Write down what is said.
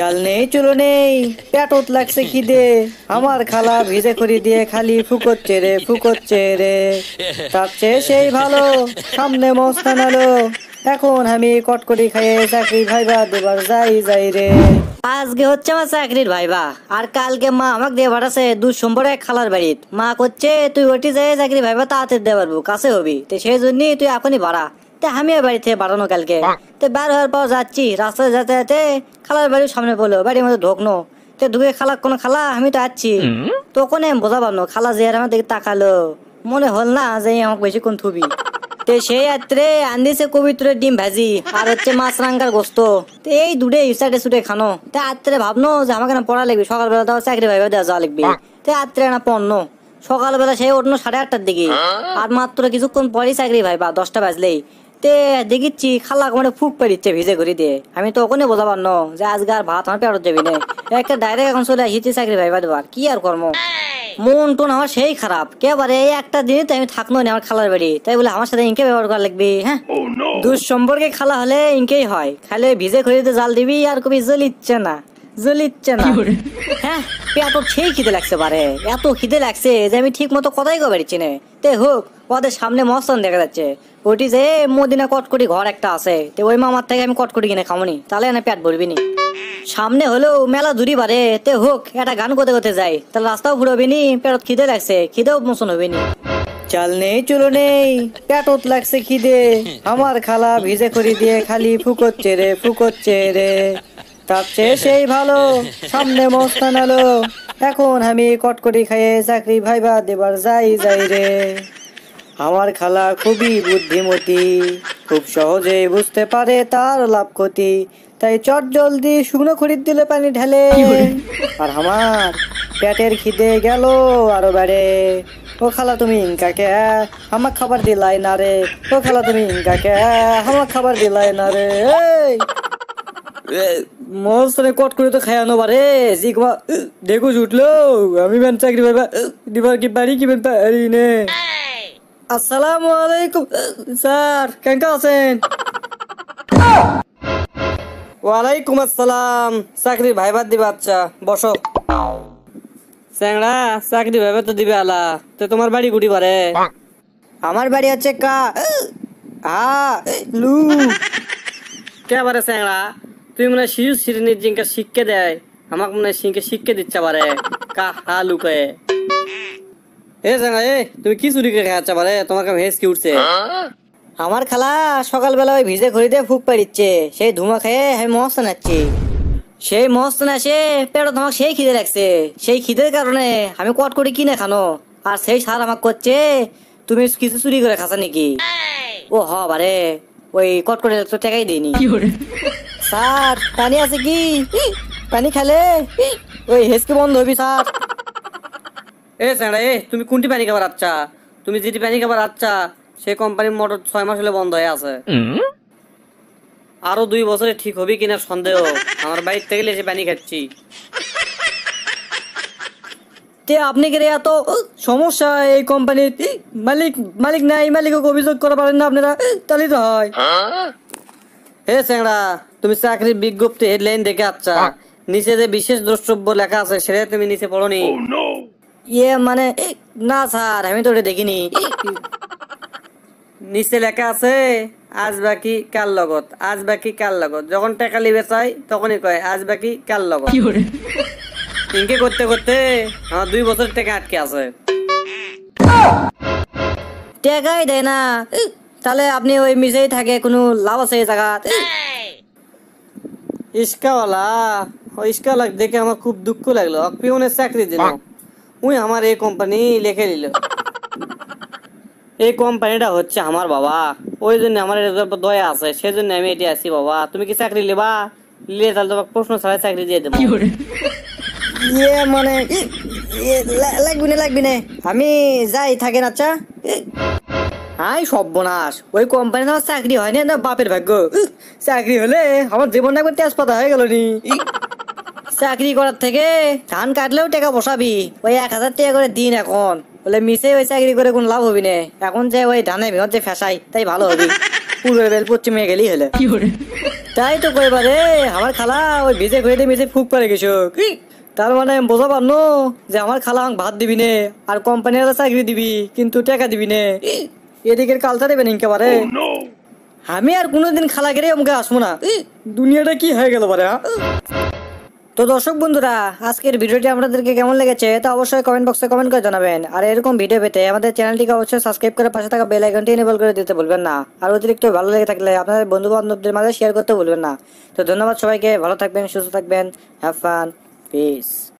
চাল নেই চুলো নেই পেটত লাগছে দে আমার খালা ভিজে করে দিয়ে খালি ফুকোচ্ছে রে ফুকোচ্ছে রে তার চেয়ে সেই ভালো সামনে মস্তান আলো এখন আমি কটকটি খাইয়ে চাকরি ভাইবা দেবার যাই যাই রে আজকে হচ্ছে আমার চাকরির ভাইবা আর কালকে মা আমাকে দিয়ে ভাটাছে দুঃসম্পর্কে খালার বাড়িত মা করছে তুই ওটি যাই চাকরি ভাইবা তাড়াতাড়ি দেবার কাছে হবি তো সেই জন্যই তুই এখনই ভাড়া তা আমিও বাড়িতে বাড়ানো কালকে তো বার হওয়ার পর যাচ্ছি রাস্তায় যেতে যেতে খালার বাড়ির সামনে বললো বাড়ির মধ্যে ঢোকনো তো ঢুকে খালা কোনো খালা আমি তো আছি তখন আমি বোঝাবানো খালা যে আমার দিকে তাকালো মনে হল না যে আমাকে বেশিক্ষণ থুবি তো সেই রাত্রে আন্দিছে কবিতুরের ডিম ভাজি আর হচ্ছে মাছ রাঙ্গার গোস্ত তো এই দুটো ইসাইডে সুটে খানো তে রাত্রে ভাবনো যে আমাকে না পড়া লাগবে সকালবেলা তাও চাকরি ভাইবে দেওয়া যাওয়া লাগবে তে রাত্রে না পণ্য সকালবেলা সেই অন্য সাড়ে আটটার দিকে হ্যাঁ? আর মাত্র কিছুক্ষণ পরেই চাকরি ভাইবা দশটা বাজলেই তে দেখিচ্ছি খালা মানে ফুক পেরিচ্ছে ভিজে ঘুরি দিয়ে আমি তো ওখানে বোঝাবার ন যে আজকে আর ভাত আমার পেরত যাবি না একটা ডাইরেক্ট এখন চলে আসিছি চাকরি ভাইবা দেবার কি আর কর্ম মন টোন আমার সেই খারাপ কেবারে এই একটা দিনে তো আমি থাকনো না আমার খালার বাড়ি তাই বলে আমার সাথে ইনকে ব্যবহার করা লাগবে হ্যাঁ সম্পর্কে খালা হলে ইনকেই হয় খালে ভিজে খড়িতে জাল দিবি আর কবি জ্বলিচ্ছে না জ্বলিচ্ছে না হ্যাঁ এত সেই খিদে লাগছে পারে এত খিদে লাগছে যে আমি ঠিক মতো কথাই কবে চিনে তে হোক ওদের সামনে মস্তান দেখা যাচ্ছে ওটি যে মদিনা কটকটি ঘর একটা আছে তো ওই মামার থেকে আমি কটকটি কিনে খামনি তাহলে এনে পেট ভরবি নি সামনে হলেও মেলা দূরি বারে তে হোক একটা গান করতে করতে যাই তাহলে রাস্তাও ঘুরবি নি পেটত খিদে লাগছে খিদেও মোচন হবি নি চাল নেই চুলো নেই পেটত লাগছে খিদে আমার খালা ভিজে করে দিয়ে খালি ফুকোচ্ছে রে ফুকোচ্ছে রে তার চেয়ে সেই ভালো সামনে মস্তান আলো এখন আমি কটকটি খাইয়ে চাকরি ভাইবা দেবার যাই যাই রে আমার খালা খুবই বুদ্ধিমতী খুব সহজে বুঝতে পারে তার লাভ ক্ষতি তাই চট জলদি শুকনো খড়ির দিলে পানি ঢেলে আর আমার পেটের খিদে গেল আরো বেড়ে ও খালা তুমি ইনকাকে আমার খাবার দিলাই না রে ও খালা তুমি ইনকাকে আমার খাবার দিলাই না রে মস্তনে কট করে তো খায়ানো বারে জিগমা দেখো জুটলো আমি বেন চাকরি পাবা দিবার কি পারি কি বেন পারি নে আসসালামু আলাইকুম স্যার কেন আছেন ওয়ালাইকুম আসসালাম চাকরি ভাইবার দিবে আচ্ছা বসো স্যাংড়া চাকরি ভাইবার তো দিবে আলা তো তোমার বাড়ি গুটি পারে আমার বাড়ি আছে কা আ লু কে পারে স্যাংড়া তুই মনে হয় শিশু শ্রেণীর জিঙ্কা শিখকে দেয় আমাকে মনে হয় শিখকে শিখকে দিচ্ছে পারে কা হা লুকায় এ জানা এ তুমি কি চুরি করে খাচ্ছ বারে তোমার কাছে হেসকি উঠছে আমার খালা সকালবেলা ওই ভিজে ঘড়ি দিয়ে ফুক পাড়িচ্ছে সেই ধুমা খেয়ে আমি মস্ত নাচ্ছি সেই মস্ত না সে পেটে তোমাকে সেই খিদে লাগছে সেই খিদের কারণে আমি কট করে কিনে খানো আর সেই সার আমাকে করছে তুমি কিছু চুরি করে খাসা নাকি ও হ বারে ওই কট করে তো টাকাই দিইনি স্যার পানি আছে কি পানি খেলে ওই হেসকে বন্ধ হবি স্যার এ স্যাঁড়া এ তুমি কোনটি পানি খাবার আচ্ছা তুমি যেটি পানি খাবার আচ্ছা কোম্পানির মোটর ছয় মাস হলে বন্ধ হয়ে আছে আরো দুই বছরে ঠিক হবে কিনা সন্দেহ আমার বাইর থেকে এসে প্যানি খাচ্ছি তে আপনি কি এত সমস্যা এই কোম্পানির মালিক মালিক নাই মালিককে অভিযোগ করা পারেন না আপনারা তাহলে তো হয় হে স্যাংরা তুমি চাকরির বিজ্ঞপ্তি হেডলাইন দেখে আচ্ছা নিচে যে বিশেষ দ্রষ্টব্য লেখা আছে সেটা তুমি নিচে পড়ো নি oh, ইয়ে মানে না স্যার আমি তো দেখিনি নিচে লেখা আছে আজ বাকি কার লগত আজ বাকি কার লগত যখন তখনই কয় আজ বাকি কার লগত ইনকে করতে করতে দুই বছর আটকে আছে দেয় না তাহলে আপনি ওই মিশেই থাকে কোনো লাভ আছে এই জায়গাতে ইস্কাওয়ালা ওই ইস্কাওয়ালা দেখে আমার খুব দুঃখ লাগলো পিউনের চাকরি দিলাম উই আমার এই কোম্পানি লিখে নিল এই কোম্পানিটা হচ্ছে আমার বাবা ওই জন্য আমার দয়া আছে সেই জন্য আমি এটি আছি বাবা তুমি কি চাকরি নেবা নিলে তাহলে তোমাকে প্রশ্ন ছাড়া চাকরি দিয়ে দেবো ইয়ে মানে ইয়ে লাগবি না লাগবি না আমি যাই থাকেন আচ্ছা আই সর্বনাশ ওই কোম্পানি আমার চাকরি হয়নি না বাপের ভাগ্য চাকরি হলে আমার জীবনটা একবার তেজপাতা হয়ে গেল নি চাকরি করার থেকে ধান কাটলেও টাকা বসাবি ওই এক হাজার টাকা করে দিন এখন বলে মিশে ওই চাকরি করে কোন লাভ হবি না এখন যে ওই ধানে ভেঙর যে ফেসাই তাই ভালো হবে পুরো বেল পশ্চিমে গেলি হলে তাই তো কইবা পারে আমার খালা ওই ভিজে ঘুরে মিশে ফুক পারে গেছো তার মানে বোঝা পারনো যে আমার খালা আমাকে ভাত দিবি নে আর কোম্পানির চাকরি দিবি কিন্তু টাকা দিবি নে এদিকের কালটা দেবেন ইনকে পারে আমি আর কোনোদিন খালা গেলে আমাকে আসবো না দুনিয়াটা কি হয়ে গেল পারে হ্যাঁ? তো দর্শক বন্ধুরা আজকের ভিডিওটি আপনাদেরকে কেমন লেগেছে তা অবশ্যই কমেন্ট বক্সে কমেন্ট করে জানাবেন আর এরকম ভিডিও পেতে আমাদের চ্যানেলটিকে অবশ্যই সাবস্ক্রাইব করে পাশে থাকা বেল আইকনটি এনেবল করে দিতে ভুলবেন না আর অতিরিক্ত ভালো লেগে থাকলে আপনাদের বন্ধু বান্ধবদের মাঝে শেয়ার করতে ভুলবেন না তো ধন্যবাদ সবাইকে ভালো থাকবেন সুস্থ থাকবেন হ্যাভ ফান পিস